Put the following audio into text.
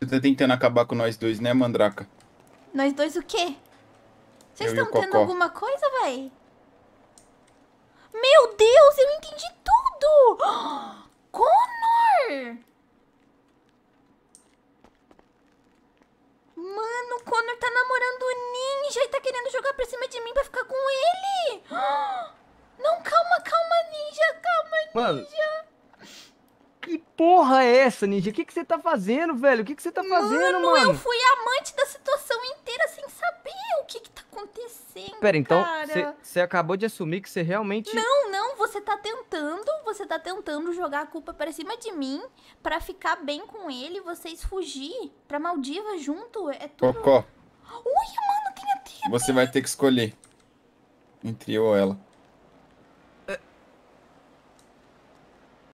Você tá tentando acabar com nós dois, né, Mandraka? Nós dois o quê? Vocês estão tendo alguma coisa, véi? Meu Deus, eu entendi tudo! Connor! Mano, o Connor tá namorando o ninja e tá querendo jogar pra cima de mim pra ficar com ele! não, calma, calma, ninja, calma, ninja! Mano, que porra é essa, Ninja? O que, que você tá fazendo, velho? O que, que você tá fazendo, mano? Mano, eu fui amante da situação inteira sem saber o que que tá acontecendo, Pera, então, você acabou de assumir que você realmente... Não, não, você tá tentando, você tá tentando jogar a culpa pra cima de mim pra ficar bem com ele vocês fugir pra Maldivas junto, é tudo... Cocó. Ui, mano, tem a Você vai ter que escolher entre eu ou ela.